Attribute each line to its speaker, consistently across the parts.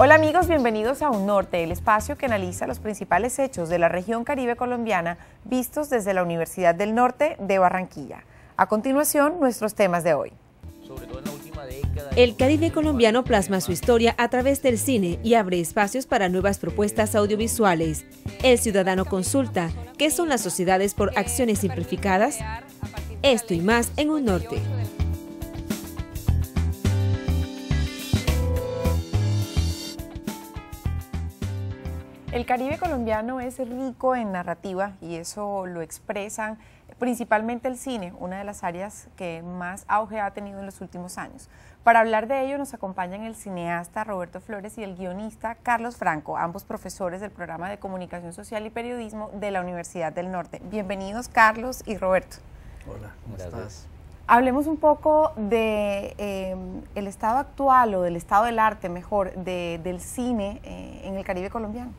Speaker 1: Hola amigos, bienvenidos a Un Norte, el espacio que analiza los principales hechos de la región caribe colombiana vistos desde la Universidad del Norte de Barranquilla. A continuación, nuestros temas de hoy. El Caribe colombiano plasma su historia a través del cine y abre espacios para nuevas propuestas audiovisuales. El ciudadano consulta, ¿qué son las sociedades por acciones simplificadas? Esto y más en Un Norte. El Caribe colombiano es rico en narrativa y eso lo expresan principalmente el cine, una de las áreas que más auge ha tenido en los últimos años. Para hablar de ello nos acompañan el cineasta Roberto Flores y el guionista Carlos Franco, ambos profesores del programa de Comunicación Social y Periodismo de la Universidad del Norte. Bienvenidos Carlos y Roberto.
Speaker 2: Hola, ¿cómo estás?
Speaker 1: Hablemos un poco de em, el estado actual o del estado del arte, mejor, del cine eh, en el Caribe colombiano.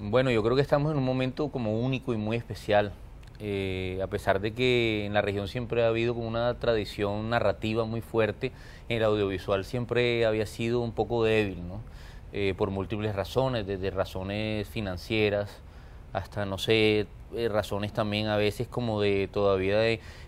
Speaker 2: Bueno, yo creo que estamos en un momento como único y muy especial. Eh, a pesar de que en la región siempre ha habido como una tradición narrativa muy fuerte, el audiovisual siempre había sido un poco débil, ¿no? Eh, por múltiples razones, desde razones financieras hasta, no sé, eh, razones también a veces como de todavía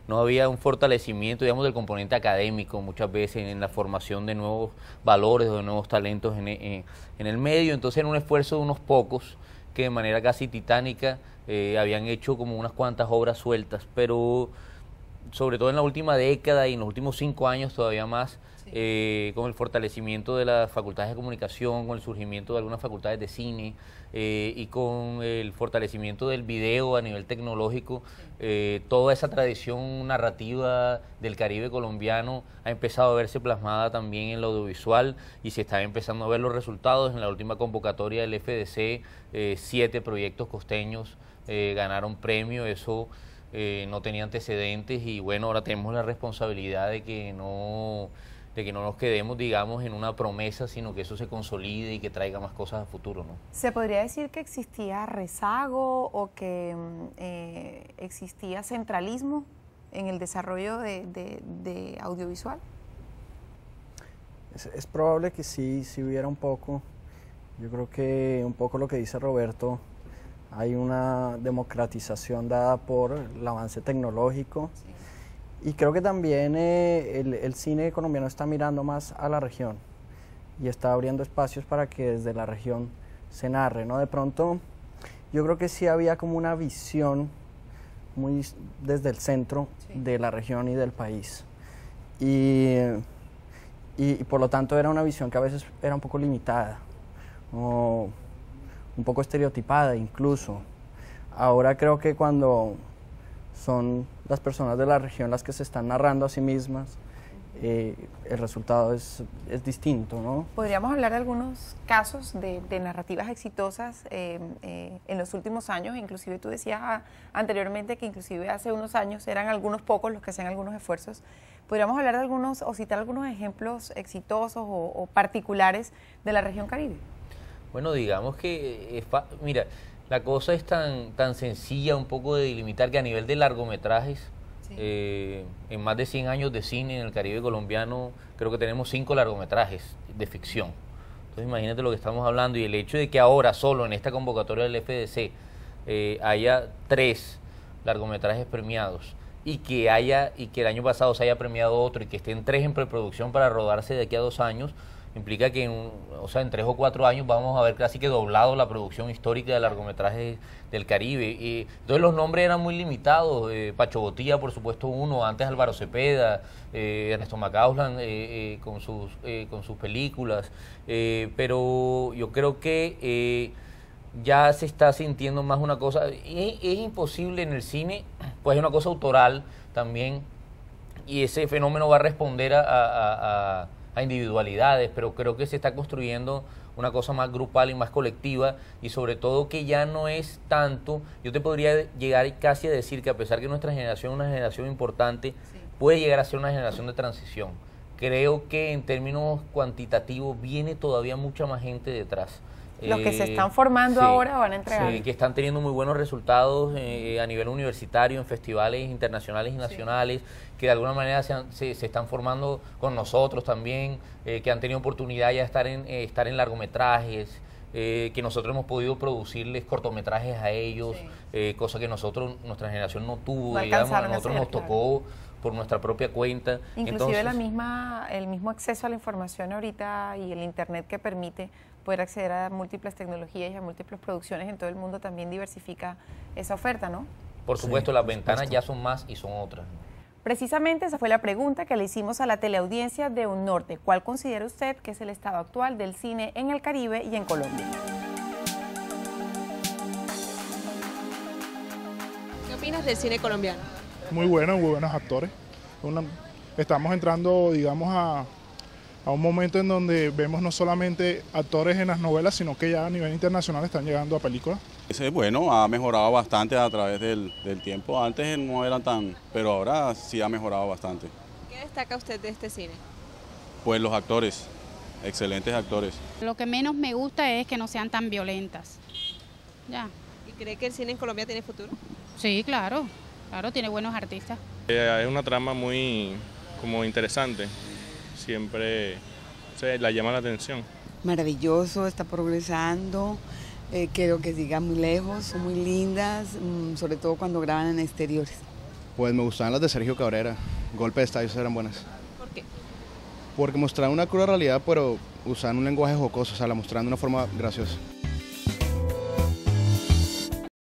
Speaker 2: no había un fortalecimiento, digamos, del componente académico muchas veces en la formación de nuevos valores o de nuevos talentos en, e, en el medio. Entonces era un esfuerzo de unos pocos de manera casi titánica eh, habían hecho como unas cuantas obras sueltas, pero sobre todo en la última década y en los últimos cinco años todavía más, eh, con el fortalecimiento de las facultades de comunicación, con el surgimiento de algunas facultades de cine eh, y con el fortalecimiento del video a nivel tecnológico, eh, toda esa tradición narrativa del Caribe colombiano ha empezado a verse plasmada también en lo audiovisual y se están empezando a ver los resultados en la última convocatoria del FDC, siete proyectos costeños ganaron premio, eso... no tenía antecedentes y bueno, ahora tenemos la responsabilidad de que no de que no nos quedemos, digamos, en una promesa, sino que eso se consolide y que traiga más cosas a futuro, ¿no?
Speaker 1: ¿Se podría decir que existía rezago o que mm, eh, existía centralismo en el desarrollo de, audiovisual?
Speaker 2: Es, probable que sí, si hubiera un poco. Yo creo que un poco lo que dice Roberto, hay una democratización dada por el avance tecnológico. Y creo que también eh, el, cine colombiano está mirando más a la región y está abriendo espacios para que desde la región se narre, ¿no? De pronto, yo creo que sí había como una visión muy desde el centro de la región y del país. Y, por lo tanto era una visión que a veces era un poco limitada, o un poco estereotipada incluso. Ahora creo que cuando son las personas de la región las que se están narrando a sí mismas, eh, el resultado es, distinto, ¿no?
Speaker 1: Podríamos hablar de algunos casos de, narrativas exitosas em, eh, en los últimos años, inclusive tú decías ah, anteriormente que inclusive hace unos años eran algunos pocos los que hacían algunos esfuerzos. Podríamos hablar de algunos o citar algunos ejemplos exitosos o, o particulares de la región Caribe.
Speaker 2: Bueno, digamos que, eh, mira, la cosa es tan, tan sencilla un poco de delimitar que a nivel de largometrajes, eh, en más de 100 años de cine en el Caribe colombiano, creo que tenemos cinco largometrajes de ficción. Entonces imagínate lo que estamos hablando y el hecho de que ahora solo en esta convocatoria del FDC eh, haya 3 largometrajes premiados y que haya y que el año pasado se haya premiado otro y que estén tres en preproducción para rodarse de aquí a dos años, implica que en, o sea, en tres o cuatro años vamos a ver casi que doblado la producción histórica de largometrajes del Caribe. Y, entonces los nombres eran muy limitados. Eh, Pacho Botía, por supuesto, uno, antes Álvaro Cepeda, eh, Ernesto Macauslan eh, con, sus, con sus películas. pero yo creo que ya se está sintiendo más una cosa. Es, imposible en el cine, pues es una cosa autoral también. Y ese fenómeno va a responder a a individualidades, pero creo que se está construyendo una cosa más grupal y más colectiva y sobre todo que ya no es tanto, yo te podría llegar casi a decir que a pesar que nuestra generación es una generación importante, puede llegar a ser una generación de transición. Creo que en términos cuantitativos viene todavía mucha más gente detrás. Los que se eh, están formando ahora van a entregar. Sí, que están teniendo muy buenos resultados eh, a nivel universitario, en festivales internacionales y nacionales, que de alguna manera se, se, están formando con nosotros también, eh, que han tenido oportunidad ya de estar en, estar en largometrajes. que nosotros hemos podido producirles cortometrajes a ellos, cosa que nosotros, nuestra generación no tuvo, digamos, a nosotros nos tocó por nuestra propia cuenta. Inclusive la
Speaker 1: misma, el mismo acceso a la información ahorita y el Internet que permite poder acceder a múltiples tecnologías y a múltiples producciones en todo el mundo también diversifica esa oferta, ¿no?
Speaker 2: Por supuesto, las ventanas ya son más y son otras.
Speaker 1: Precisamente esa fue la pregunta que le hicimos a la teleaudiencia de Un Norte. ¿Cuál considera usted que es el estado actual del cine en el Caribe y en Colombia? ¿Qué opinas del cine colombiano?
Speaker 2: Muy bueno, muy buenos actores. estamos entrando, digamos, a, a un momento en donde vemos no solamente actores en las novelas, sino que ya a nivel internacional están llegando a películas. Ese es Bueno, ha mejorado bastante a través del, tiempo. Antes no eran tan, pero ahora sí ha mejorado bastante.
Speaker 1: ¿Qué destaca usted de este cine?
Speaker 2: Pues los actores, excelentes actores.
Speaker 1: Lo que menos me gusta es que no sean tan violentas. Ya. ¿Y cree que el cine en Colombia tiene futuro? Sí, claro, claro, tiene buenos artistas.
Speaker 2: Eh, es una trama muy como interesante, siempre la llama la atención.
Speaker 1: Maravilloso, está progresando, eh, quiero que diga muy lejos, son muy lindas, mm, sobre todo cuando graban en exteriores.
Speaker 2: Pues me gustaban las de Sergio Cabrera, Golpe de Estadios eran buenas. ¿Por qué? Porque mostraban una cruda realidad, pero usaban un lenguaje jocoso, o sea, la mostraban de una forma graciosa.